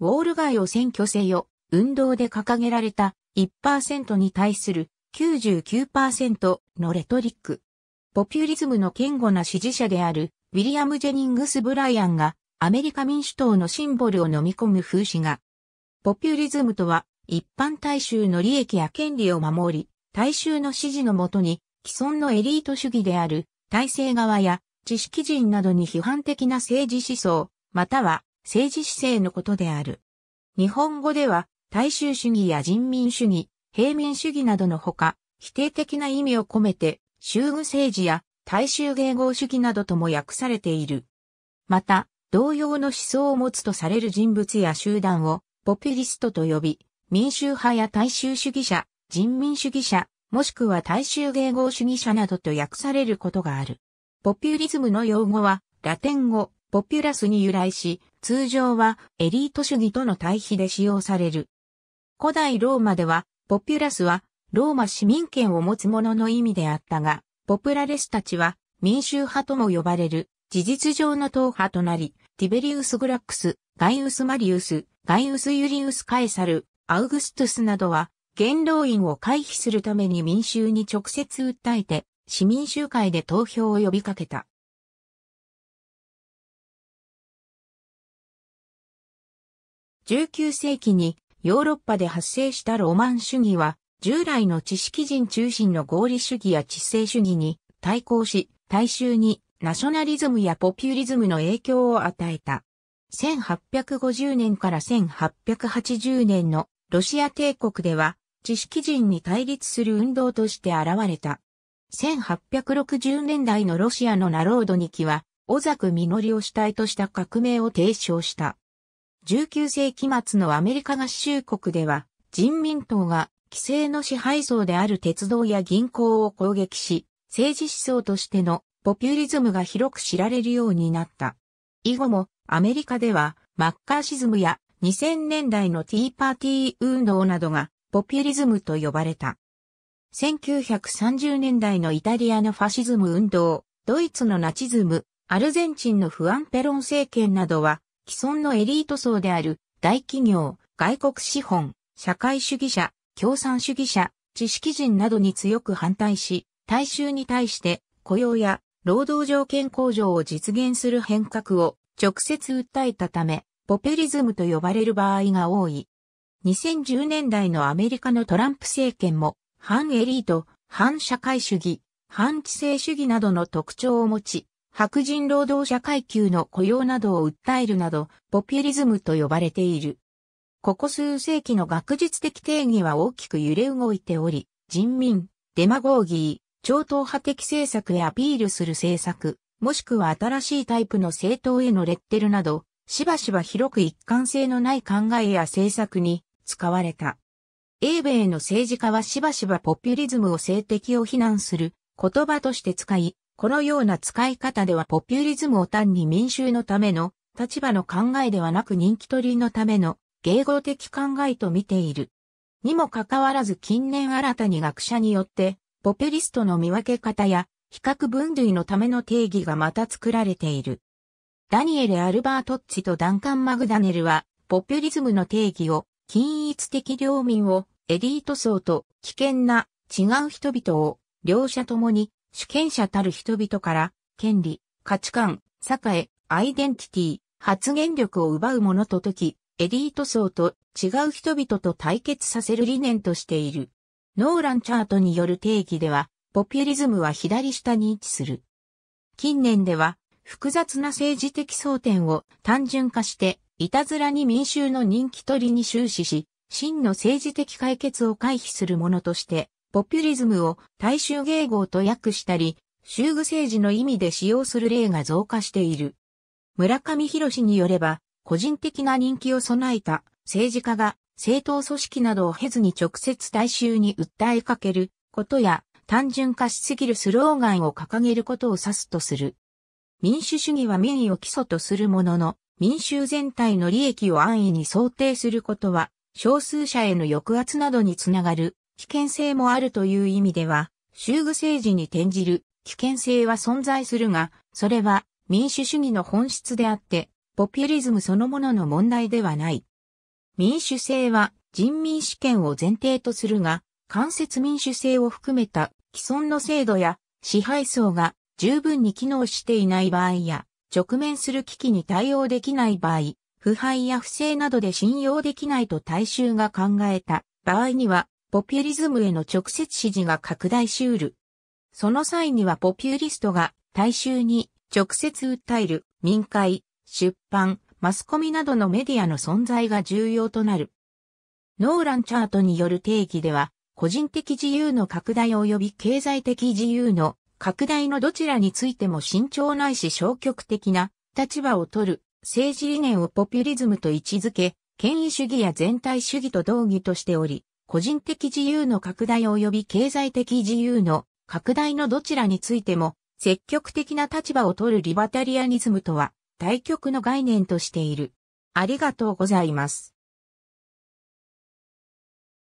ウォール街を選挙せよ、運動で掲げられた1%に対する99%のレトリック。ポピュリズムの堅固な支持者であるウィリアム・ジェニングス・ブライアンがアメリカ民主党のシンボルを飲み込む風刺が。ポピュリズムとは一般大衆の利益や権利を守り、大衆の支持のもとに既存のエリート主義である体制側や知識人などに批判的な政治思想、または政治姿勢のことである。日本語では、大衆主義や人民主義、平民主義などのほか、否定的な意味を込めて、衆具政治や大衆迎合主義などとも訳されている。また、同様の思想を持つとされる人物や集団を、ポピュリストと呼び、民衆派や大衆主義者、人民主義者、もしくは大衆迎合主義者などと訳されることがある。ポピュリズムの用語は、ラテン語、ポピュラスに由来し、通常はエリート主義との対比で使用される。古代ローマでは、ポピュラスはローマ市民権を持つ者の意味であったが、ポプラレスたちは民衆派とも呼ばれる事実上の党派となり、ティベリウス・グラックス、ガイウス・マリウス、ガイウス・ユリウス・カエサル、アウグストゥスなどは、元老院を回避するために民衆に直接訴えて、市民集会で投票を呼びかけた。19世紀にヨーロッパで発生したロマン主義は、従来の知識人中心の合理主義や知性主義に対抗し、大衆にナショナリズムやポピュリズムの影響を与えた。1850年から1880年のロシア帝国では知識人に対立する運動として現れた。1860年代のロシアのナロードニキは、小作実を主体とした革命を提唱した。19世紀末のアメリカ合衆国では、人民党が規制の支配層である鉄道や銀行を攻撃し、政治思想としてのポピュリズムが広く知られるようになった。以後もアメリカではマッカーシズムや2000年代のティーパーティー運動などがポピュリズムと呼ばれた。1930年代のイタリアのファシズム運動、ドイツのナチズム、アルゼンチンのフアンペロン政権などは既存のエリート層である大企業、外国資本、社会主義者、共産主義者、知識人などに強く反対し、大衆に対して雇用や労働条件向上を実現する変革を直接訴えたため、ポペリズムと呼ばれる場合が多い。2010年代のアメリカのトランプ政権も、反エリート、反社会主義、反知性主義などの特徴を持ち、白人労働者階級の雇用などを訴えるなど、ポピュリズムと呼ばれている。ここ数世紀の学術的定義は大きく揺れ動いており、人民、デマゴーギー、超党派的政策へアピールする政策、もしくは新しいタイプの政党へのレッテルなど、しばしば広く一貫性のない考えや政策に使われた。英米の政治家はしばしばポピュリズムを政敵を非難する言葉として使い、このような使い方ではポピュリズムを単に民衆のための立場の考えではなく人気取りのための迎合的考えと見ている。にもかかわらず近年新たに学者によってポピュリストの見分け方や比較分類のための定義がまた作られている。ダニエル・アルバートッチとダンカン・マグダネルはポピュリズムの定義を均一的領民をエリート層と危険な違う人々を両者ともに主権者たる人々から、権利、価値観、栄、アイデンティティ、発言力を奪うものと解き、エリート層と違う人々と対決させる理念としている。ノーランチャートによる定義では、ポピュリズムは左下に位置する。近年では、複雑な政治的争点を単純化して、いたずらに民衆の人気取りに終始し、真の政治的解決を回避するものとして、ポピュリズムを大衆迎合と訳したり、州具政治の意味で使用する例が増加している。村上博士によれば、個人的な人気を備えた政治家が政党組織などを経ずに直接大衆に訴えかけることや単純化しすぎるスローガンを掲げることを指すとする。民主主義は民意を基礎とするものの、民衆全体の利益を安易に想定することは、少数者への抑圧などにつながる危険性もあるという意味では、修具政治に転じる危険性は存在するが、それは民主主義の本質であって、ポピュリズムそのものの問題ではない。民主制は人民主権を前提とするが、間接民主制を含めた既存の制度や支配層が十分に機能していない場合や、直面する危機に対応できない場合、腐敗や不正などで信用できないと大衆が考えた場合には、ポピュリズムへの直接支持が拡大しうる。その際にはポピュリストが大衆に直接訴える民会、出版、マスコミなどのメディアの存在が重要となる。ノーランチャートによる定義では、個人的自由の拡大及び経済的自由の拡大のどちらについても慎重ないし消極的な立場を取る政治理念をポピュリズムと位置づけ、権威主義や全体主義と同義としており、個人的自由の拡大及び経済的自由の拡大のどちらについても、積極的な立場を取るリバタリアニズムとは、対極の概念としている。ありがとうございます。